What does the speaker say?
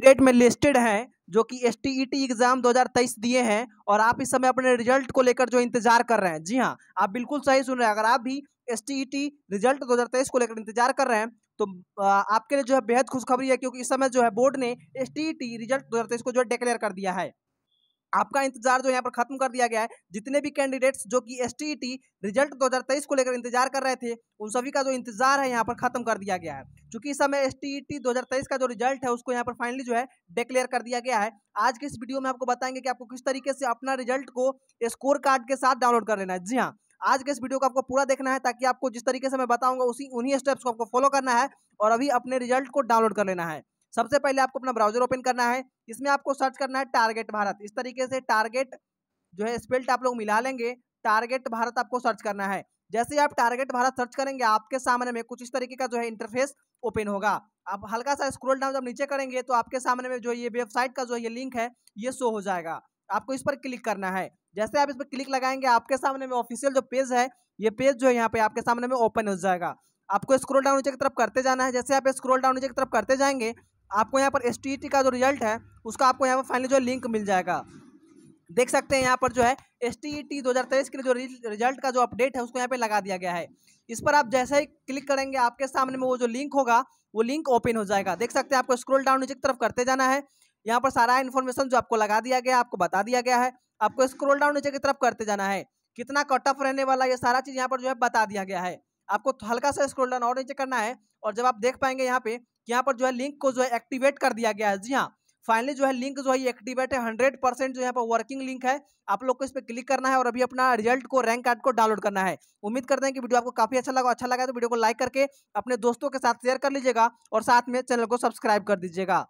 grade में listed हैं जो कि एस टी एग्जाम 2023 दिए हैं और आप इस समय अपने रिजल्ट को लेकर जो इंतजार कर रहे हैं जी हाँ आप बिल्कुल सही सुन रहे हैं अगर आप भी एस रिजल्ट 2023 को लेकर इंतजार कर रहे हैं तो आपके लिए जो है बेहद खुशखबरी है क्योंकि इस समय जो है बोर्ड ने एस रिजल्ट e दो को जो है डिक्लेयर कर दिया है आपका इंतजार जो यहाँ पर खत्म कर दिया गया है जितने भी कैंडिडेट्स जो कि एस रिजल्ट 2023 को लेकर इंतजार कर रहे थे उन सभी का जो इंतजार है यहाँ पर खत्म कर दिया गया है चूंकि इस समय एस टी 2023 का जो रिजल्ट है उसको यहाँ पर फाइनली जो है डिक्लेयर कर दिया गया है आज के इस वीडियो में आपको बताएंगे कि आपको किस तरीके से अपना रिजल्ट को स्कोर कार्ड के साथ डाउनलोड कर लेना है जी हाँ आज के इस वीडियो को आपको पूरा देखना है ताकि आपको जिस तरीके से मैं बताऊंगा उसी उन्हीं स्टेप्स को आपको फॉलो करना है और अभी अपने रिजल्ट को डाउनलोड कर लेना है सबसे पहले आपको अपना ब्राउजर ओपन करना है इसमें आपको सर्च करना है टारगेट भारत इस तरीके से टारगेट जो है स्पेल्ट आप लोग मिला लेंगे टारगेट भारत आपको सर्च करना है जैसे आप टारगेट भारत सर्च करेंगे आपके सामने में कुछ इस तरीके का जो है इंटरफेस ओपन होगा आप हल्का सा स्क्रॉल डाउन जब नीचे करेंगे तो आपके सामने में जो ये वेबसाइट का जो ये लिंक है ये शो हो जाएगा आपको इस पर क्लिक करना है जैसे आप इस पर क्लिक लगाएंगे आपके सामने में ऑफिशियल जो पेज है ये पेज जो है यहाँ पे आपके सामने में ओपन हो जाएगा आपको स्क्रोल डाउन नीचे की तरफ करते जाना है जैसे आप स्क्रोल डाउन नीचे की तरफ करते जाएंगे आपको यहाँ पर एस का जो रिजल्ट है उसका आपको यहाँ पर फाइनली जो लिंक मिल जाएगा देख सकते हैं यहाँ पर जो है एस टी ई टी दो हज़ार तेईस के लिए जो रिजल्ट का जो अपडेट है उसको यहाँ पे लगा दिया गया है इस पर आप जैसे ही क्लिक करेंगे आपके सामने में वो जो लिंक होगा वो लिंक ओपन हो जाएगा देख सकते हैं आपको स्क्रॉल डाउन नीचे की तरफ करते जाना है यहाँ पर सारा इन्फॉर्मेशन जो आपको लगा दिया गया आपको बता दिया गया है आपको स्क्रोल डाउन नीचे की तरफ करते जाना है कितना कट ऑफ रहने वाला ये सारा चीज़ यहाँ पर जो है बता दिया गया है आपको हल्का सा स्क्रोल डाउन और नीचे करना है और जब आप देख पाएंगे यहाँ पे यहाँ पर जो है लिंक को जो है एक्टिवेट कर दिया गया है जी हाँ फाइनली जो है लिंक जो है एक्टिवेट है हंड्रेड परसेंट जो यहाँ पर वर्किंग लिंक है आप लोग को इस पर क्लिक करना है और अभी अपना रिजल्ट को रैंक कार्ड को डाउनलोड करना है उम्मीद करते हैं कि वीडियो आपको काफी अच्छा लगा अच्छा लगा तो वीडियो को लाइक करके अपने दोस्तों के साथ शेयर कर लीजिएगा और साथ में चैनल को सब्सक्राइब कर दीजिएगा